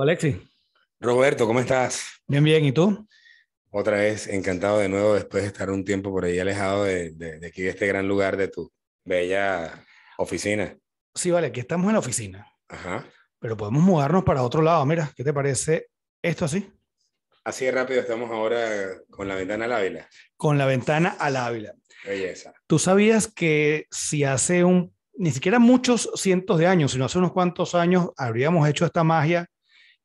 Alexis. Roberto, ¿cómo estás? Bien, bien, ¿y tú? Otra vez, encantado de nuevo después de estar un tiempo por ahí alejado de, aquí, de este gran lugar, de tu bella oficina. Sí, vale, aquí estamos en la oficina. Ajá. Pero podemos mudarnos para otro lado. Mira, ¿qué te parece esto así? Así de rápido estamos ahora con la ventana al Ávila. Con la ventana al Ávila. Belleza. ¿Tú sabías que si hace un ni siquiera muchos cientos de años, sino hace unos cuantos años habríamos hecho esta magia,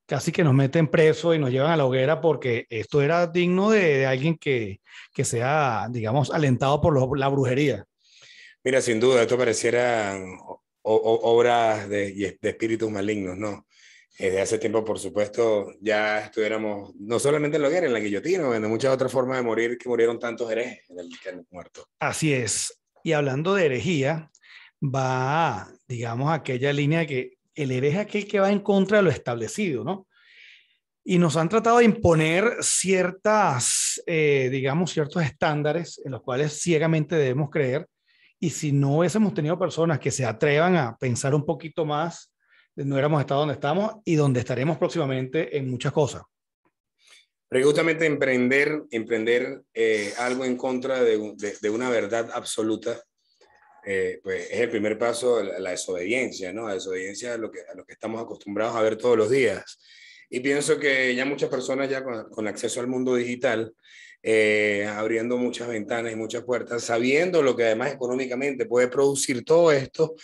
casi que nos meten preso y nos llevan a la hoguera porque esto era digno de, alguien que, sea, digamos, alentado por la brujería. Mira, sin duda, esto pareciera obras de, espíritus malignos, ¿no? Desde eh, hace tiempo, por supuesto, ya estuviéramos no solamente en la hoguera, en la guillotina, en muchas otras formas de morir que murieron tantos herejes en el, muerto. Así es. Y hablando de herejía, va, digamos, aquella línea que el hereje es aquel que va en contra de lo establecido, ¿no? Y nos han tratado de imponer ciertas, eh, digamos, ciertos estándares en los cuales ciegamente debemos creer. Y si no hubiésemos tenido personas que se atrevan a pensar un poquito más, no hubiéramos estado donde estamos y donde estaremos próximamente en muchas cosas. Pero justamente emprender, emprender eh, algo en contra de, de una verdad absoluta eh, pues es el primer paso la, desobediencia, ¿no? La desobediencia a lo, que, a lo que estamos acostumbrados a ver todos los días. Y pienso que ya muchas personas ya con, acceso al mundo digital, eh, abriendo muchas ventanas y muchas puertas, sabiendo lo que además económicamente puede producir todo esto,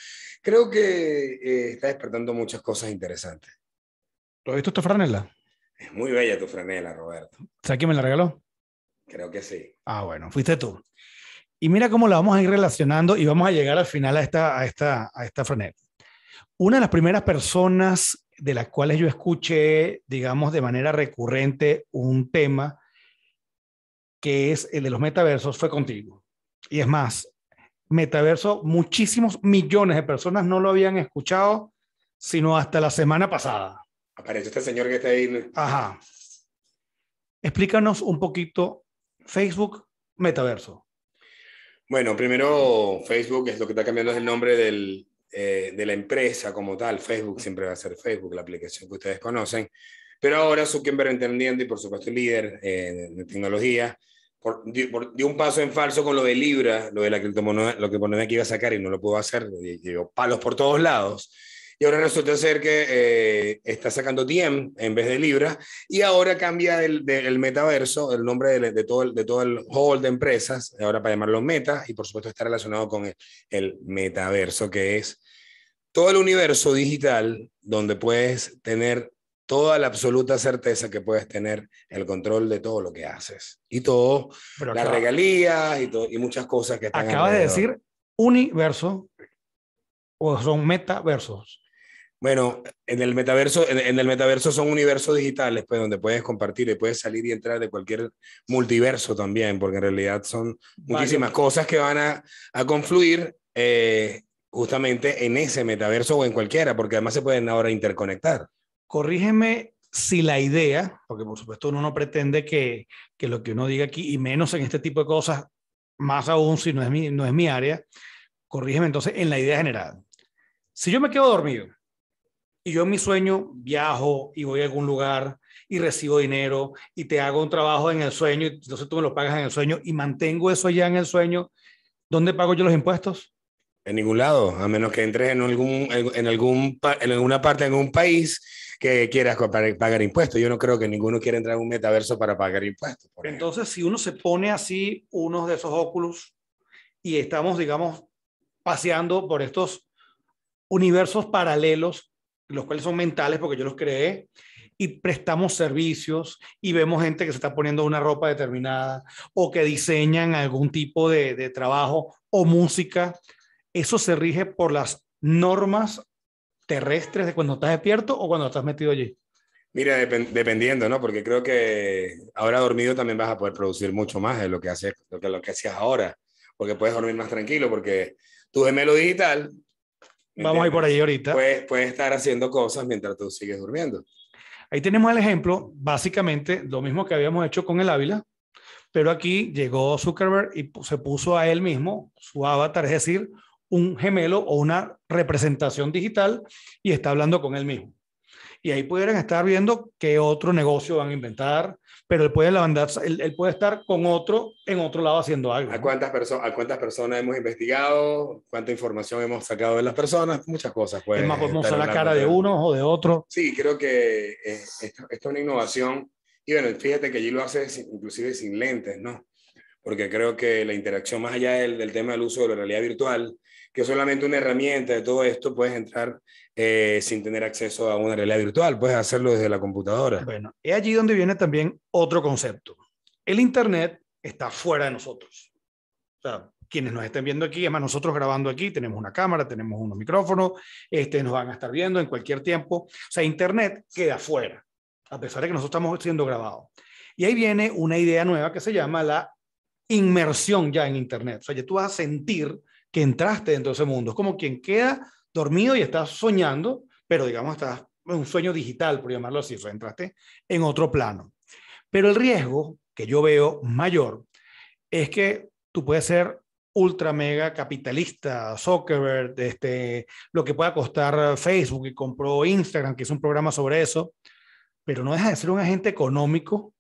creo que eh, está despertando muchas cosas interesantes. ¿Lo has visto tu franela? Es muy bella tu franela, Roberto. ¿Sabes quién me la regaló? Creo que sí. Ah, bueno, fuiste tú. Y mira cómo la vamos a ir relacionando y vamos a llegar al final a esta, a esta, a esta Una de las primeras personas de las cuales yo escuché, digamos, de manera recurrente un tema que es el de los metaversos fue contigo. Y es más, metaverso, muchísimos millones de personas no lo habían escuchado, sino hasta la semana pasada. Aparece este señor que está ahí. Ajá. Explícanos un poquito Facebook Metaverso. Bueno, primero Facebook es lo que está cambiando es el nombre eh, de la empresa como tal. Facebook siempre va a ser Facebook, la aplicación que ustedes conocen. Pero ahora Zuckerberg entendiendo y por supuesto líder eh, de tecnología, por, dio, un paso en falso con lo de Libra, lo de la criptomoneda, lo que ponen que iba a sacar y no lo pudo hacer, llevó palos por todos lados. Y ahora resulta ser que eh, está sacando Diem en vez de Libra. Y ahora cambia el, el metaverso, el nombre de, de, todo el, de todo el hall de empresas, ahora para llamarlo Meta. Y por supuesto está relacionado con el, el metaverso, que es todo el universo digital donde puedes tener toda la absoluta certeza que puedes tener el control de todo lo que haces. Y todo, las regalías y, y muchas cosas que están. Acabas de decir universo o son metaversos. Bueno, en el metaverso, en, el metaverso son universos digitales, pues, donde puedes compartir y puedes salir y entrar de cualquier multiverso también, porque en realidad son muchísimas cosas que van a, a confluir eh, justamente en ese metaverso o en cualquiera, porque además se pueden ahora interconectar. Corrígeme si la idea, porque por supuesto uno no pretende que, que, lo que uno diga aquí, y menos en este tipo de cosas, más aún si no es mi, no es mi área, corrígeme entonces en la idea general. Si yo me quedo dormido yo en mi sueño viajo y voy a algún lugar y recibo dinero y te hago un trabajo en el sueño y entonces tú me lo pagas en el sueño y mantengo eso ya en el sueño, ¿dónde pago yo los impuestos? En ningún lado, a menos que entres en, algún, en, algún, en alguna parte, en un país que quieras pagar impuestos. Yo no creo que ninguno quiera entrar en un metaverso para pagar impuestos. Entonces, si uno se pone así unos de esos óculos y estamos, digamos, paseando por estos universos paralelos, los cuales son mentales porque yo los creé, y prestamos servicios y vemos gente que se está poniendo una ropa determinada o que diseñan algún tipo de, trabajo o música. Eso se rige por las normas terrestres de cuando estás despierto o cuando estás metido allí. Mira, dependiendo, ¿no? Porque creo que ahora dormido también vas a poder producir mucho más de lo que, haces, lo que, lo que hacías ahora, porque puedes dormir más tranquilo, porque tu gemelo digital Vamos a ir por ahí ahorita. Puedes, estar haciendo cosas mientras tú sigues durmiendo. Ahí tenemos el ejemplo, básicamente lo mismo que habíamos hecho con el Ávila, pero aquí llegó Zuckerberg y se puso a él mismo su avatar, es decir, un gemelo o una representación digital y está hablando con él mismo. Y ahí pudieran estar viendo qué otro negocio van a inventar, pero él puede, él, puede estar con otro en otro lado haciendo algo. ¿A cuántas, personas ¿A cuántas personas hemos investigado? ¿Cuánta información hemos sacado de las personas? Muchas cosas. Es más, podemos la cara de uno o de otro. Sí, creo que eh, esto, es una innovación. Y bueno, fíjate que allí lo hace inclusive sin lentes, ¿no? porque creo que la interacción más allá del, del, tema del uso de la realidad virtual, que es solamente una herramienta de todo esto, puedes entrar eh, sin tener acceso a una realidad virtual, puedes hacerlo desde la computadora. Bueno, es allí donde viene también otro concepto. El Internet está fuera de nosotros. O sea, quienes nos estén viendo aquí, además nosotros grabando aquí, tenemos una cámara, tenemos unos micrófonos, este, nos van a estar viendo en cualquier tiempo. O sea, Internet queda fuera, a pesar de que nosotros estamos siendo grabados. Y ahí viene una idea nueva que se llama la inmersión ya en Internet. O sea, ya tú vas a sentir que entraste dentro de ese mundo. Es como quien queda dormido y está soñando, pero digamos, estás en un sueño digital, por llamarlo así. O entraste en otro plano. Pero el riesgo que yo veo mayor es que tú puedes ser ultra mega capitalista, Zuckerberg, este, lo que pueda costar Facebook y compró Instagram, que es un programa sobre eso, pero no deja de ser un agente económico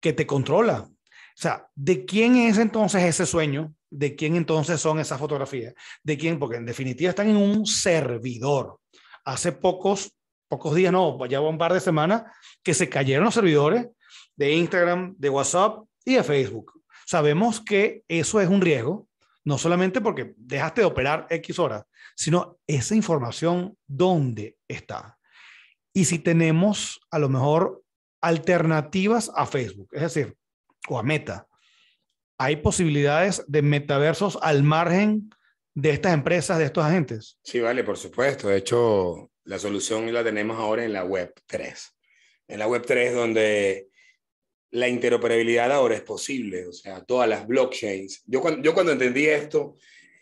que te controla o sea, ¿de quién es entonces ese sueño? ¿De quién entonces son esas fotografías? ¿De quién? Porque en definitiva están en un servidor. Hace pocos, pocos días, no, ya un par de semanas, que se cayeron los servidores de Instagram, de WhatsApp y de Facebook. Sabemos que eso es un riesgo, no solamente porque dejaste de operar X horas, sino esa información, ¿dónde está? Y si tenemos a lo mejor alternativas a Facebook, es decir, o a Meta, hay posibilidades de metaversos al margen de estas empresas, de estos agentes. Sí, vale, por supuesto. De hecho, la solución la tenemos ahora en la Web 3. En la Web 3 donde la interoperabilidad ahora es posible, o sea, todas las blockchains. Yo cuando, yo cuando entendí esto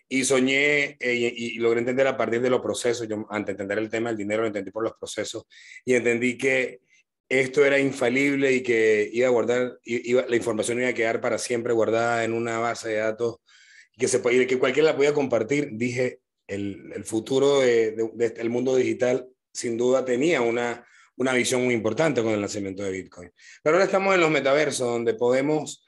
y soñé eh, y, y, logré entender a partir de los procesos, yo antes de entender el tema del dinero lo entendí por los procesos y entendí que esto era infalible y que iba a guardar, la información iba a quedar para siempre guardada en una base de datos que, se, y que cualquiera la podía compartir, dije, el, futuro del este, mundo digital sin duda tenía una, visión muy importante con el lanzamiento de Bitcoin. Pero ahora estamos en los metaversos, donde podemos,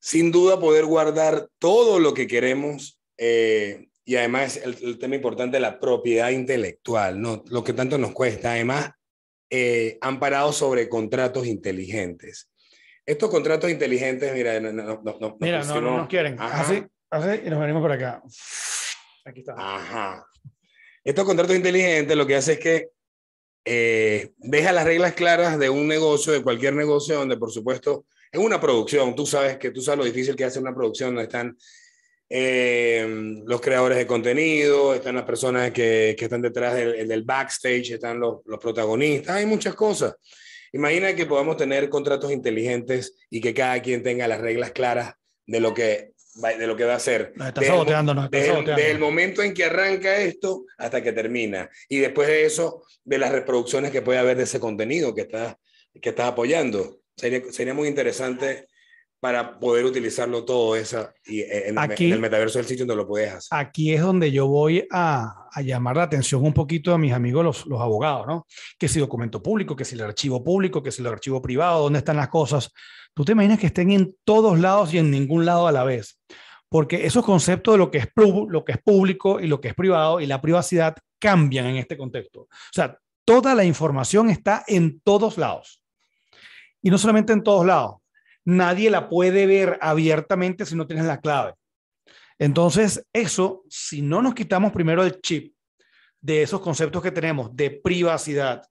sin duda, poder guardar todo lo que queremos. Eh, y además, el, tema importante, de la propiedad intelectual, ¿no? lo que tanto nos cuesta. Además, eh, han parado sobre contratos inteligentes. Estos contratos inteligentes, mira, no, mira, no, nos quieren. Así, así y nos venimos por acá. Aquí está. Ajá. Estos contratos inteligentes lo que hace es que eh, deja las reglas claras de un negocio, de cualquier negocio, donde por supuesto es una producción. Tú sabes que tú sabes lo difícil que hace una producción, donde están Em, los creadores de contenido, están las personas que, que están detrás del, del backstage, están los, los, protagonistas, hay muchas cosas. Imagina que podamos tener contratos inteligentes y que cada quien tenga las reglas claras de lo que, de lo que va a hacer. desde, el momento en que arranca esto hasta que termina. Y después de eso, de las reproducciones que puede haber de ese contenido que estás que está apoyando. Sería, sería muy interesante para poder utilizarlo todo eso y eh, en, el metaverso del sitio donde lo puedes hacer. Aquí es donde yo voy a, llamar la atención un poquito a mis amigos los, abogados, ¿no? Que si documento público, que si el archivo público, que si el archivo privado, dónde están las cosas. Tú te imaginas que estén en todos lados y en ningún lado a la vez. Porque esos conceptos de lo que es, lo que es público y lo que es privado y la privacidad cambian en este contexto. O sea, toda la información está en todos lados. Y no solamente en todos lados, nadie la puede ver abiertamente si no tienes la clave. Entonces, eso, si no nos quitamos primero el chip de esos conceptos que tenemos de privacidad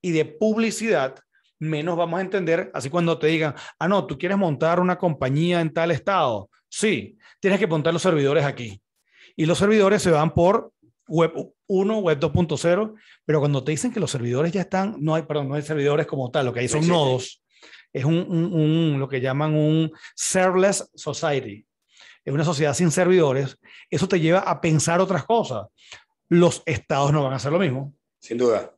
y de publicidad, menos vamos a entender, así cuando te digan, ah, no, tú quieres montar una compañía en tal estado. Sí, tienes que montar los servidores aquí. Y los servidores se van por web 1, web 2.0, pero cuando te dicen que los servidores ya están, no hay, perdón, no hay servidores como tal, lo que hay son nodos es un, lo que llaman un serverless society, es una sociedad sin servidores, eso te lleva a pensar otras cosas. Los estados no van a hacer lo mismo. Sin duda.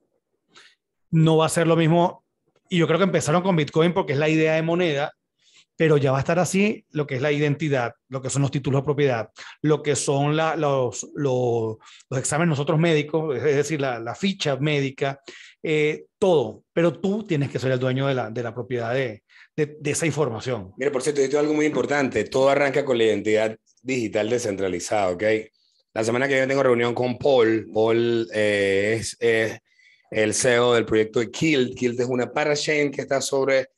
No va a ser lo mismo. Y yo creo que empezaron con Bitcoin porque es la idea de moneda, pero ya va a estar así lo que es la identidad, lo que son los títulos de propiedad, lo que son los, los, los, exámenes nosotros médicos, es decir, la, la, ficha médica, eh, todo, pero tú tienes que ser el dueño de la, de la propiedad de, de, esa información. Mira, por cierto, esto es algo muy importante, todo arranca con la identidad digital descentralizada, ¿ok? La semana que viene tengo reunión con Paul, Paul eh, es el CEO del proyecto de Kilt, Kilt es una parachain que está sobre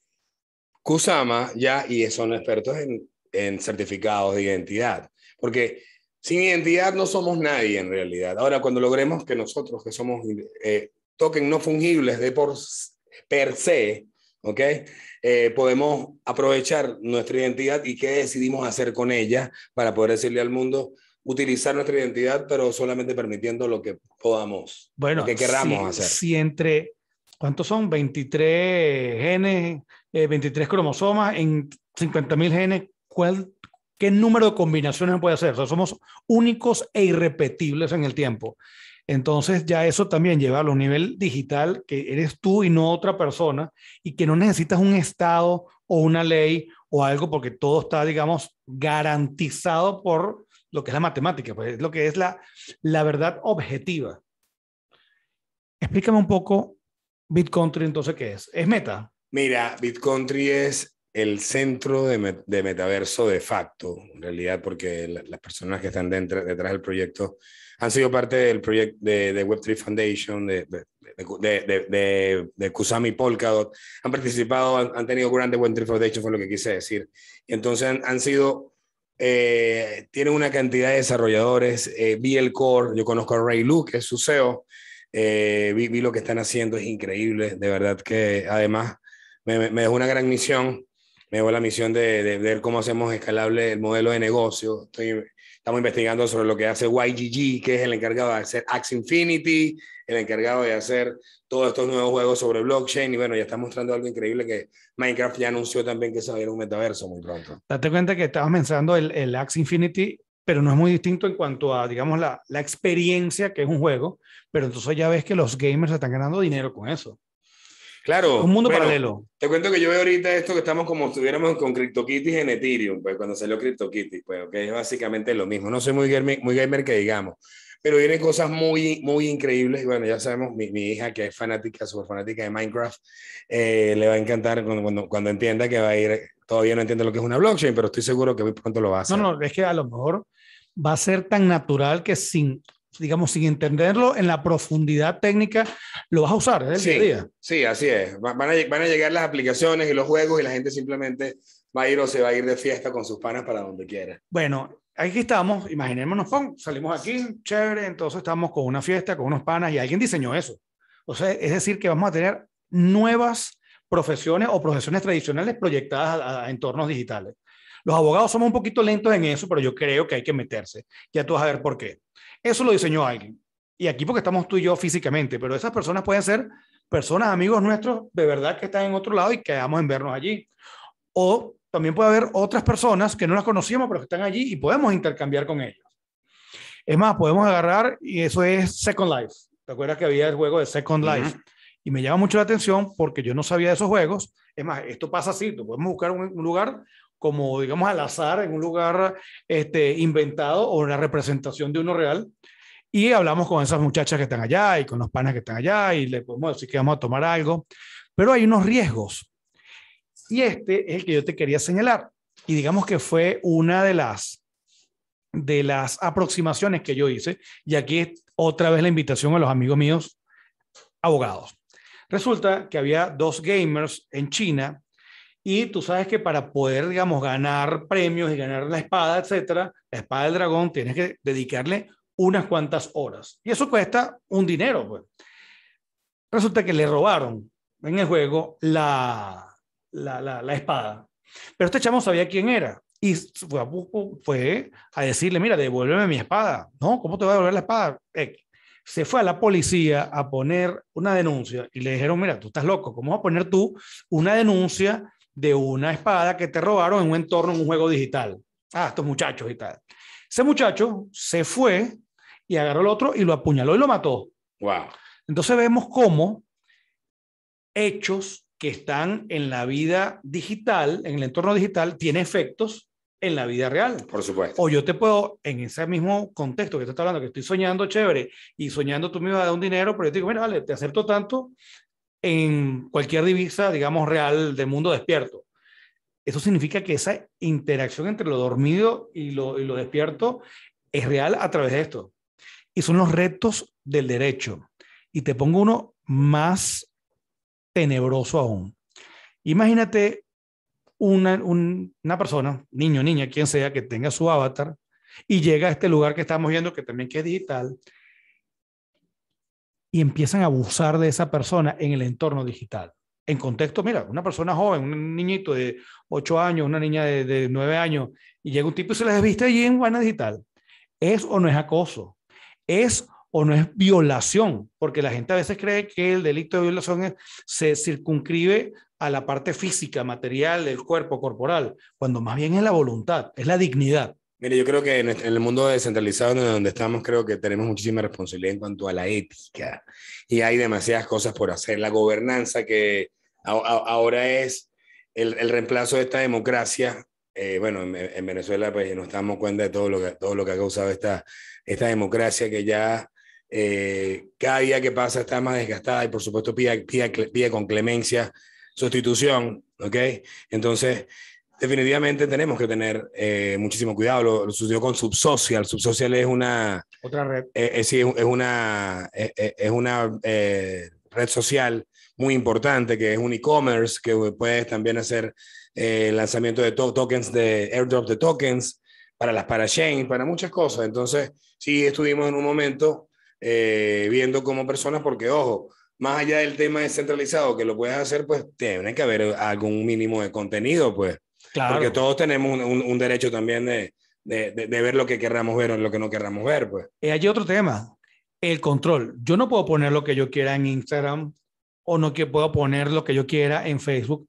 Kusama ya y son expertos en, en certificados de identidad, porque sin identidad no somos nadie en realidad. Ahora, cuando logremos que nosotros, que somos eh, ...token no fungibles de por, per se, ¿ok? Eh, podemos aprovechar nuestra identidad y qué decidimos hacer con ella para poder decirle al mundo, utilizar nuestra identidad, pero solamente permitiendo lo que podamos, lo que queramos hacer. Si entre, ¿cuántos son? 23 genes, 23 eh, cromosomas en 50.000 genes, ¿cuál, ¿qué número de combinaciones puede hacer? O sea, somos únicos e irrepetibles en el tiempo. Entonces ya eso también lleva a un nivel digital que eres tú y no otra persona y que no necesitas un Estado o una ley o algo porque todo está, digamos, garantizado por lo que es la matemática, pues lo que es la, la verdad objetiva. Explícame un poco BitCountry entonces qué es. ¿Es meta? Mira, BitCountry es el centro de, de, metaverso de facto, en realidad, porque las personas que están dentro, detrás del proyecto han sido parte del proyecto de, Web3 Foundation, de, de, Kusami Polkadot, han participado, han, tenido grandes Web3 Foundation, fue lo que quise decir. entonces han, sido, eh, tienen una cantidad de desarrolladores, eh, vi el core, yo conozco a Ray Luke, es su CEO, eh, vi, vi lo que están haciendo, es increíble, de verdad que además me, me, dejó una gran misión me dio la misión de, ver cómo hacemos escalable el modelo de negocio. estamos investigando sobre lo que hace YGG, que es el encargado de hacer Axe Infinity, el encargado de hacer todos estos nuevos juegos sobre blockchain. Y bueno, ya está mostrando algo increíble que Minecraft ya anunció también que se va a ir un metaverso muy pronto. Date cuenta que estabas mencionando el, el Axe Infinity pero no es muy distinto en cuanto a, digamos, la, la, experiencia que es un juego, pero entonces ya ves que los gamers están ganando dinero con eso. Claro. Un mundo paralelo. Te cuento que yo veo ahorita esto que estamos como estuviéramos con CryptoKitties en Ethereum, pues cuando salió CryptoKitties, pues que es básicamente lo mismo. No soy muy gamer, muy gamer que digamos, pero vienen cosas muy, muy increíbles. Y bueno, ya sabemos, mi, hija que es fanática, súper fanática de Minecraft, eh, le va a encantar cuando, cuando, cuando, entienda que va a ir, todavía no entiende lo que es una blockchain, pero estoy seguro que muy pronto lo va a hacer. No, no, es que a lo mejor va a ser tan natural que sin, digamos, sin entenderlo en la profundidad técnica, lo vas a usar ¿eh? el día Sí, así es. Van a, llegar las aplicaciones y los juegos y la gente simplemente va a ir o se va a ir de fiesta con sus panas para donde quiera. Bueno, aquí estamos, imaginémonos, salimos aquí, chévere, entonces estamos con una fiesta, con unos panas y alguien diseñó eso. O sea, es decir, que vamos a tener nuevas profesiones o profesiones tradicionales proyectadas a entornos digitales. Los abogados somos un poquito lentos en eso, pero yo creo que hay que meterse. Ya tú vas a ver por qué. Eso lo diseñó alguien. Y aquí porque estamos tú y yo físicamente, pero esas personas pueden ser personas, amigos nuestros, de verdad que están en otro lado y quedamos en vernos allí. O también puede haber otras personas que no las conocíamos, pero que están allí y podemos intercambiar con ellos. Es más, podemos agarrar, y eso es Second Life. ¿Te acuerdas que había el juego de Second Life? Y me llama mucho la atención porque yo no sabía de esos juegos. Es más, esto pasa así, podemos buscar un lugar como digamos al azar en un lugar este, inventado o una representación de uno real. Y hablamos con esas muchachas que están allá y con los panas que están allá y le podemos decir que vamos a tomar algo. Pero hay unos riesgos. Y este es el que yo te quería señalar. Y digamos que fue una de las, de las aproximaciones que yo hice. Y aquí otra vez la invitación a los amigos míos abogados. Resulta que había dos gamers en China y tú sabes que para poder, digamos, ganar premios y ganar la espada, etcétera, la espada del dragón, tienes que dedicarle unas cuantas horas. Y eso cuesta un dinero, pues. Resulta que le robaron en el juego la, la, la, espada. Pero este chamo sabía quién era y fue a, fue a, decirle, mira, devuélveme mi espada. No, ¿cómo te voy a devolver la espada? se fue a la policía a poner una denuncia y le dijeron, mira, tú estás loco, ¿cómo vas a poner tú una denuncia de una espada que te robaron en un entorno, en un juego digital. Ah, estos muchachos y tal. Ese muchacho se fue y agarró al otro y lo apuñaló y lo mató. Wow. Entonces vemos cómo hechos que están en la vida digital, en el entorno digital, tiene efectos en la vida real. Por supuesto. O yo te puedo, en ese mismo contexto que tú estás hablando, que estoy soñando chévere y soñando tú me vas a dar un dinero, pero yo te digo, mira, vale, te acepto tanto en cualquier divisa, digamos, real del mundo despierto. Eso significa que esa interacción entre lo dormido y lo, despierto es real a través de esto. Y son los retos del derecho. Y te pongo uno más tenebroso aún. Imagínate una, una persona, niño, niña, quien sea, que tenga su avatar y llega a este lugar que estamos viendo, que también que es digital, y empiezan a abusar de esa persona en el entorno digital. En contexto, mira, una persona joven, un niñito de 8 años, una niña de, nueve 9 años, y llega un tipo y se la viste allí en Guana Digital. ¿Es o no es acoso? ¿Es o no es violación? Porque la gente a veces cree que el delito de violación se circunscribe a la parte física, material, del cuerpo corporal, cuando más bien es la voluntad, es la dignidad. Mire, yo creo que en este, el mundo descentralizado donde estamos, creo que tenemos muchísima responsabilidad en cuanto a la ética y hay demasiadas cosas por hacer. La gobernanza que ahora es el, reemplazo de esta democracia. Eh, bueno, en, Venezuela pues nos damos cuenta de todo lo que, todo lo que ha causado esta, esta democracia que ya eh, cada día que pasa está más desgastada y por supuesto pide, pide, pide con clemencia sustitución, ¿ok? Entonces, definitivamente tenemos que tener eh, muchísimo cuidado. Lo, sucedió con Subsocial. Subsocial es una. Otra red. Eh, eh, es, una, es una red social muy importante que es un e-commerce que puedes también hacer lanzamiento de tokens, de airdrop de tokens para las parachains, para muchas cosas. Entonces, sí estuvimos en un momento viendo como personas, porque ojo, más allá del tema descentralizado que lo puedes hacer, pues tiene que haber algún mínimo de contenido, pues. Claro. Porque todos tenemos un, derecho también de, de, ver lo que querramos ver o lo que no querramos ver. Pues. Eh, hay otro tema, el control. Yo no puedo poner lo que yo quiera en Instagram o no que puedo poner lo que yo quiera en Facebook.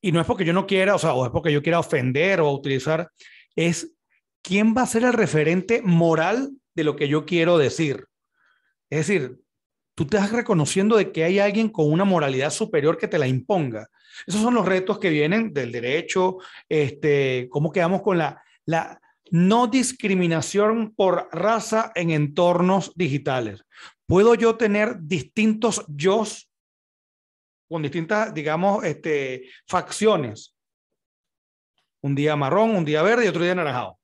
Y no es porque yo no quiera, o sea, o es porque yo quiera ofender o utilizar, es quién va a ser el referente moral de lo que yo quiero decir. Es decir, tú te estás reconociendo de que hay alguien con una moralidad superior que te la imponga. Esos son los retos que vienen del derecho, este, cómo quedamos con la, no discriminación por raza en entornos digitales. ¿Puedo yo tener distintos yo con distintas, digamos, este, facciones? Un día marrón, un día verde y otro día naranjado.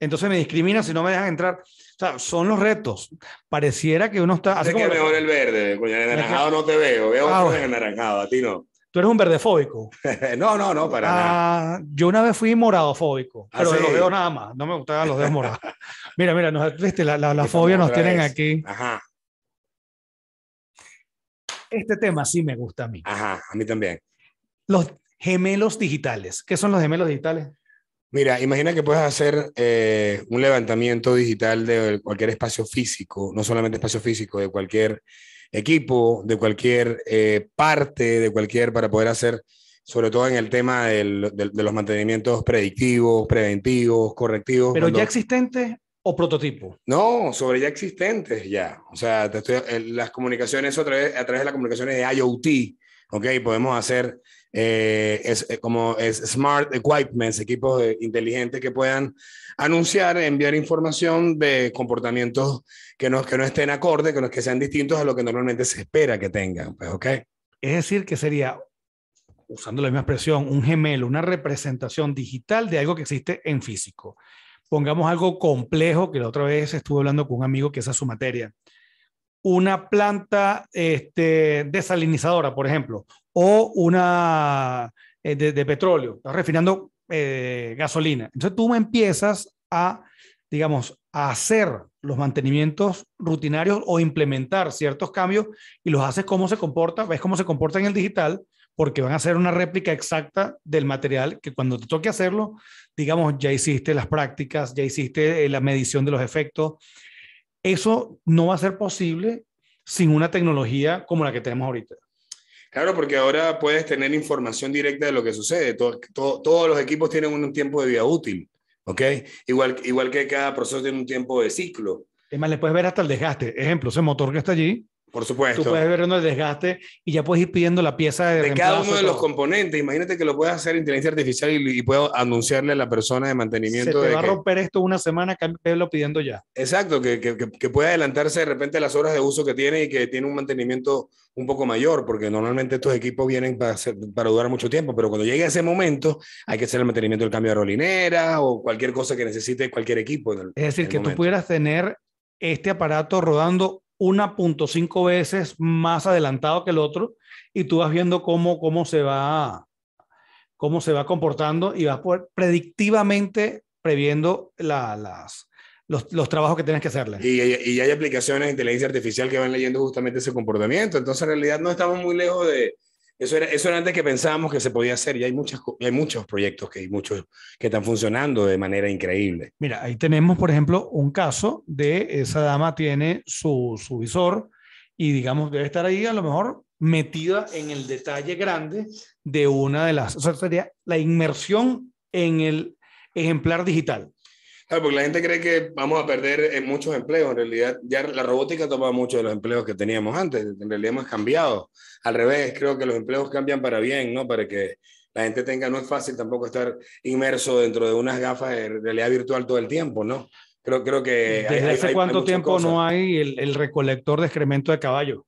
Entonces me discrimina si no me dejan entrar sea, son los retos. Pareciera que uno está. Hace que mejor el verde, coño, el anaranjado no te veo, veo ah, el anaranjado, a ti no. Tú eres un verdefóbico. no, no, no, para nada. Ah, yo una vez fui moradofóbico, ah, pero sí. los veo nada más, no me gustaban los dedos morados. mira, mira, nos, viste, la, la, fobia nos tienen aquí. Ajá. Este tema sí me gusta a mí. Ajá, a mí también. Los gemelos digitales. ¿Qué son los gemelos digitales? Mira, imagina que puedes hacer eh, un levantamiento digital de cualquier espacio físico, no solamente espacio físico, de cualquier equipo, de cualquier eh, parte, de cualquier, para poder hacer, sobre todo en el tema de los mantenimientos predictivos, preventivos, correctivos. Pero ya existentes o prototipo? No, sobre ya existentes ya. O sea, eh, las comunicaciones a través, de las comunicaciones de IoT, ¿ok? Podemos hacer eh, es, eh, como es smart equipments, equipos eh, inteligentes que puedan anunciar, enviar información de comportamientos que no, que no estén acorde, que, no, que sean distintos a lo que normalmente se espera que tengan. Pues, Es decir, que sería, usando la misma expresión, un gemelo, una representación digital de algo que existe en físico. Pongamos algo complejo, que la otra vez estuve hablando con un amigo que esa es su materia, una planta este, desalinizadora, por ejemplo, o una eh, de, petróleo, refinando eh, gasolina. Entonces tú empiezas a, digamos, a hacer los mantenimientos rutinarios o implementar ciertos cambios y los haces cómo se comporta, ves cómo se comporta en el digital, porque van a ser una réplica exacta del material que cuando te toque hacerlo, digamos, ya hiciste las prácticas, ya hiciste eh, la medición de los efectos, eso no va a ser posible sin una tecnología como la que tenemos ahorita. Claro, porque ahora puedes tener información directa de lo que sucede. todos los equipos tienen un tiempo de vida útil, ¿ok? Igual, igual que cada proceso tiene un tiempo de ciclo. Es más, le puedes ver hasta el desgaste. Ejemplo, ese motor que está allí, por supuesto. Tú puedes ver el desgaste y ya puedes ir pidiendo la pieza de, de cada uno de los componentes. Imagínate que lo puedes hacer inteligencia artificial y, puedo anunciarle a la persona de mantenimiento. Se te va a romper esto una semana, lo pidiendo ya. Exacto, que, pueda adelantarse de repente las horas de uso que tiene y que tiene un mantenimiento un poco mayor, porque normalmente estos equipos vienen para, durar mucho tiempo, pero cuando llegue ese momento hay que hacer el mantenimiento del cambio de rolinera o cualquier cosa que necesite cualquier equipo. es decir, que tú pudieras tener este aparato rodando punto cinco veces más adelantado que el otro y tú vas viendo cómo, cómo, se, va, cómo se va comportando y vas poder, predictivamente previendo las, los, trabajos que tienes que hacerle. Y, y, y, hay aplicaciones de inteligencia artificial que van leyendo justamente ese comportamiento, entonces en realidad no estamos muy lejos de, eso era, eso era antes que pensábamos que se podía hacer y hay, muchas, hay muchos proyectos que, hay muchos que están funcionando de manera increíble. Mira, ahí tenemos, por ejemplo, un caso de esa dama tiene su, su visor y, digamos, debe estar ahí a lo mejor metida en el detalle grande de una de las, o sea, sería la inmersión en el ejemplar digital. Claro, porque la gente cree que vamos a perder en eh, muchos empleos. En realidad, ya la robótica toma muchos de los empleos que teníamos antes. En realidad hemos cambiado. Al revés, creo que los empleos cambian para bien, ¿no? Para que la gente tenga, no es fácil tampoco estar inmerso dentro de unas gafas de realidad virtual todo el tiempo, ¿no? Creo, creo que... ¿Desde hace cuánto tiempo no hay el, recolector de excremento de caballo?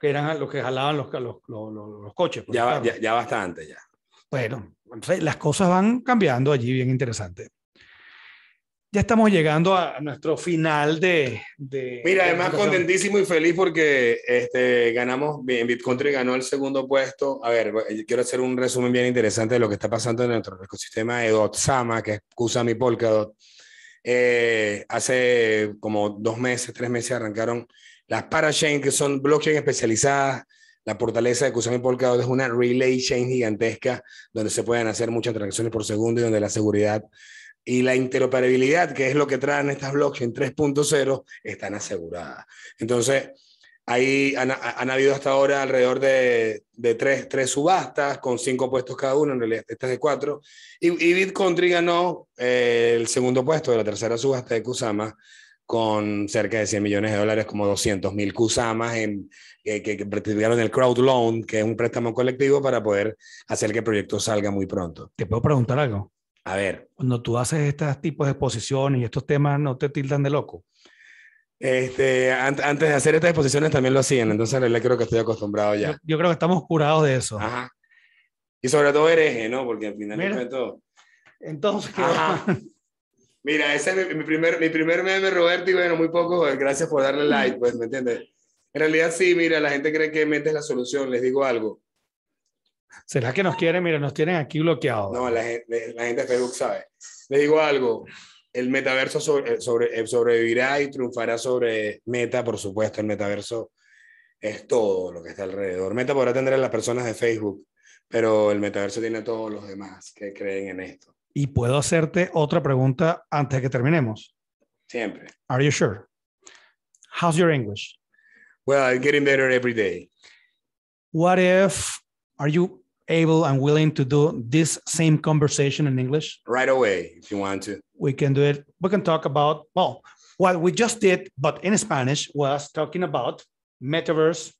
Que eran los que jalaban los, los, coches. Pues, ya, ya, ya bastante, ya. Bueno, las cosas van cambiando allí, bien interesante ya estamos llegando a nuestro final de... Mira, además contentísimo y feliz porque este, ganamos, en BitCountry ganó el segundo puesto. A ver, eh, quiero hacer un resumen bien interesante de lo que está pasando en nuestro ecosistema de Dotsama, que es Kusami Polkadot. Eh, hace como dos meses, tres meses arrancaron las parachain, que son blockchain especializadas. La fortaleza de Kusami Polkadot es una relay chain gigantesca donde se pueden hacer muchas transacciones por segundo y donde la seguridad y la interoperabilidad, que es lo que traen estas en 3.0, están aseguradas. Entonces, ahí han, habido hasta ahora alrededor de, de tres, tres, subastas con cinco puestos cada uno, en realidad estas de cuatro. Y, y BitCountry ganó eh, el segundo puesto de la tercera subasta de Kusama con cerca de 100 millones de dólares, como 200 mil Kusamas en, eh, que, que practicaron el crowd loan, que es un préstamo colectivo para poder hacer que el proyecto salga muy pronto. ¿Te puedo preguntar algo? a ver, cuando tú haces estos tipos de exposiciones y estos temas, ¿no te tildan de loco? Este, antes de hacer estas exposiciones también lo hacían, entonces en realidad creo que estoy acostumbrado ya. Yo, creo que estamos curados de eso. Ajá. Y sobre todo hereje, ¿no? Porque al final Mira, todo... Entonces, Mira, ese es mi, primer, mi primer meme, Roberto, y bueno, muy poco, pues, gracias por darle like, pues, ¿me entiendes? En realidad sí, mira, la gente cree que metes la solución, les digo algo. ¿Será que nos quieren? Mira, nos tienen aquí bloqueados. No, la gente, de Facebook sabe. Le digo algo, el metaverso sobre, eh, eh, sobrevivirá y triunfará sobre Meta, por supuesto. El metaverso es todo lo que está alrededor. Meta podrá tener a las personas de Facebook, pero el metaverso tiene a todos los demás que creen en esto. Y puedo hacerte otra pregunta antes de que terminemos. Siempre. Are you sure? How's your English? Well, I'm getting better every day. What if are you able and willing to do this same conversation in English? Right away, if you want to. We can do it. We can talk about, well, what we just did, but in Spanish, was talking about metaverse,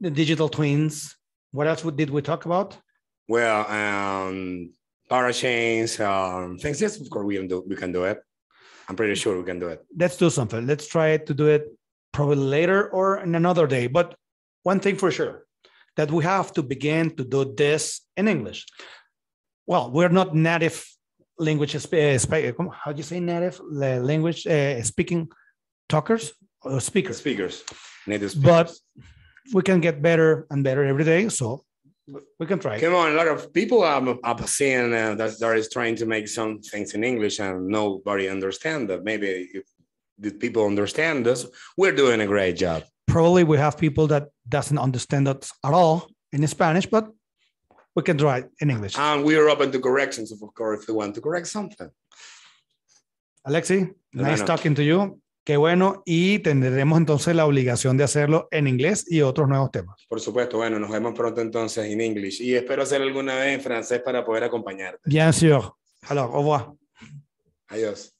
the digital twins. What else did we talk about? Well, um, parachains, um, things. Yes, of course, we can, do, we can do it. I'm pretty sure we can do it. Let's do something. Let's try to do it probably later or in another day. But one thing for sure that we have to begin to do this in English. Well, we're not native language, uh, how do you say native language uh, speaking talkers or speakers? Speakers, native speakers. But we can get better and better every day. So we can try. Come on, a lot of people are, are seeing uh, that there is trying to make some things in English and nobody understand that. Maybe if did people understand us? We're doing a great job. Probably we have people that doesn't understand us at all in Spanish, but we can try in English. And we are open to corrections, of course, if you want to correct something. Alexi, nice talking to you. Qué bueno, y tendremos entonces la obligación de hacerlo en inglés y otros nuevos temas. Por supuesto, bueno, nos vemos pronto entonces en inglés. y espero hacer alguna vez en francés para poder acompañarte. Bien, sûr. Alors, au revoir. Adiós.